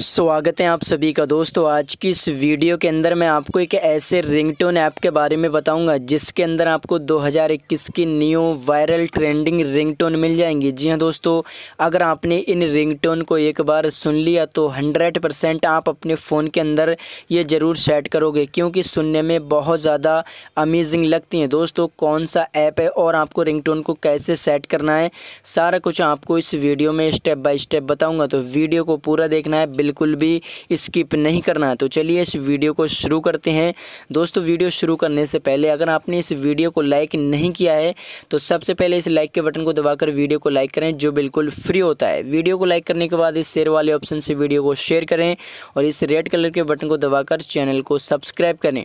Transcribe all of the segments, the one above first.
स्वागत है आप सभी का दोस्तों तो आज की इस वीडियो के अंदर मैं आपको एक ऐसे रिंगटोन ऐप के बारे में बताऊंगा जिसके अंदर आपको 2021 की न्यू वायरल ट्रेंडिंग रिंगटोन मिल जाएंगी जी हां दोस्तों अगर आपने इन रिंगटोन को एक बार सुन लिया तो 100 परसेंट आप अपने फ़ोन के अंदर ये ज़रूर सेट करोगे क्योंकि सुनने में बहुत ज़्यादा अमेजिंग लगती हैं दोस्तों कौन सा ऐप है और आपको रिंग को कैसे सेट करना है सारा कुछ आपको इस वीडियो में स्टेप बाई स्टेप बताऊँगा तो वीडियो को पूरा देखना है बिल्कुल भी स्किप नहीं करना है तो चलिए इस वीडियो को शुरू करते हैं दोस्तों वीडियो शुरू करने से पहले अगर आपने इस वीडियो को लाइक नहीं किया है तो सबसे पहले इस लाइक के बटन को दबाकर वीडियो को लाइक करें जो बिल्कुल फ्री होता है वीडियो को लाइक करने के बाद इस शेयर वाले ऑप्शन से वीडियो को शेयर करें और इस रेड कलर के बटन को दबाकर चैनल को सब्सक्राइब करें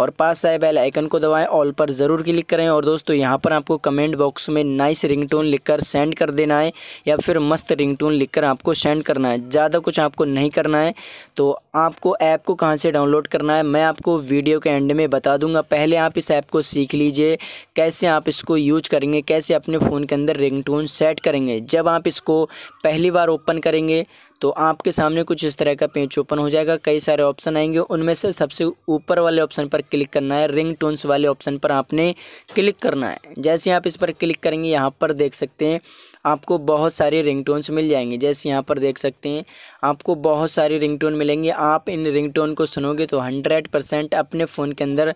और पास आए बेल आइकन को दबाएं ऑल पर ज़रूर क्लिक करें और दोस्तों यहाँ पर आपको कमेंट बॉक्स में नाइस रिंगटोन लिखकर सेंड कर देना है या फिर मस्त रिंगटोन लिखकर आपको सेंड करना है ज़्यादा कुछ आपको नहीं करना है तो आपको ऐप को कहाँ से डाउनलोड करना है मैं आपको वीडियो के एंड में बता दूंगा पहले आप इस ऐप को सीख लीजिए कैसे आप इसको यूज करेंगे कैसे अपने फ़ोन के अंदर रिंगटोन सेट करेंगे जब आप इसको पहली बार ओपन करेंगे तो आपके सामने कुछ इस तरह का पेज ओपन हो जाएगा कई सारे ऑप्शन आएंगे उनमें से सबसे ऊपर वाले ऑप्शन पर क्लिक करना है रिंग टोन्स वाले ऑप्शन पर आपने क्लिक करना है जैसे आप इस पर क्लिक करेंगे यहाँ पर देख सकते हैं आपको बहुत सारे रिंग टोन्स मिल जाएंगे जैसे यहाँ पर देख सकते हैं आपको बहुत सारे रिंग टोन मिलेंगे आप इन रिंगटोन को सुनोगे तो हंड्रेड परसेंट अपने फ़ोन के अंदर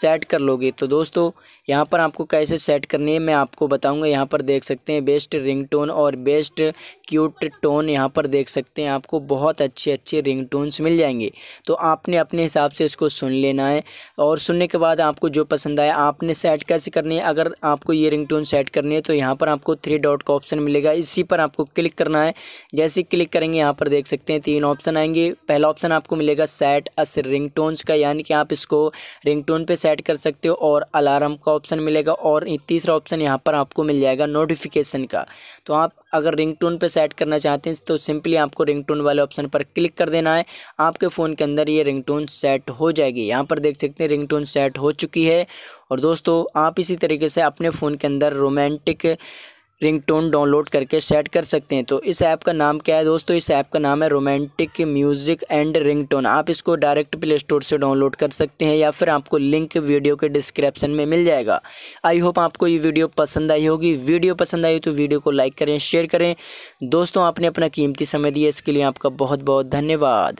सेट कर लोगे तो दोस्तों यहाँ पर आपको कैसे सेट करनी है मैं आपको बताऊँगा यहाँ पर देख सकते हैं बेस्ट रिंग और बेस्ट क्यूट टोन यहाँ पर देख सकते हैं आपको बहुत अच्छे अच्छे रिंग मिल जाएंगे तो आपने अपने हिसाब से इसको सुन लेना है और सुनने के बाद आपको जो पसंद आया आपने सेट कैसे करनी है अगर आपको ये रिंगटोन सेट करनी है तो यहाँ पर आपको थ्री डॉट का ऑप्शन मिलेगा इसी पर आपको क्लिक करना है जैसे क्लिक करेंगे यहाँ पर देख सकते हैं तीन ऑप्शन आएंगे पहला ऑप्शन ऑप्शन आपको मिलेगा सेट अस रिंग का यानी कि आप इसको रिंग टोन सेट कर सकते हो और अलार्म का ऑप्शन मिलेगा और तीसरा ऑप्शन यहाँ पर आपको मिल जाएगा नोटिफिकेशन का तो आप अगर रिंग टोन पर सेट करना चाहते हैं तो सिंपली आपको रिंग वाले ऑप्शन पर क्लिक कर देना है आपके फ़ोन के अंदर ये रिंग सेट हो जाएगी यहाँ पर देख सकते हैं रिंग सेट हो चुकी है और दोस्तों आप इसी तरीके से अपने फ़ोन के अंदर रोमांटिक रिंगटोन डाउनलोड करके सेट कर सकते हैं तो इस ऐप का नाम क्या है दोस्तों इस ऐप का नाम है रोमांटिक म्यूज़िक एंड रिंगटोन आप इसको डायरेक्ट प्ले स्टोर से डाउनलोड कर सकते हैं या फिर आपको लिंक वीडियो के डिस्क्रिप्शन में मिल जाएगा आई होप आपको ये वीडियो पसंद आई होगी वीडियो पसंद आई तो वीडियो को लाइक करें शेयर करें दोस्तों आपने अपना कीमती समय दिया इसके लिए आपका बहुत बहुत धन्यवाद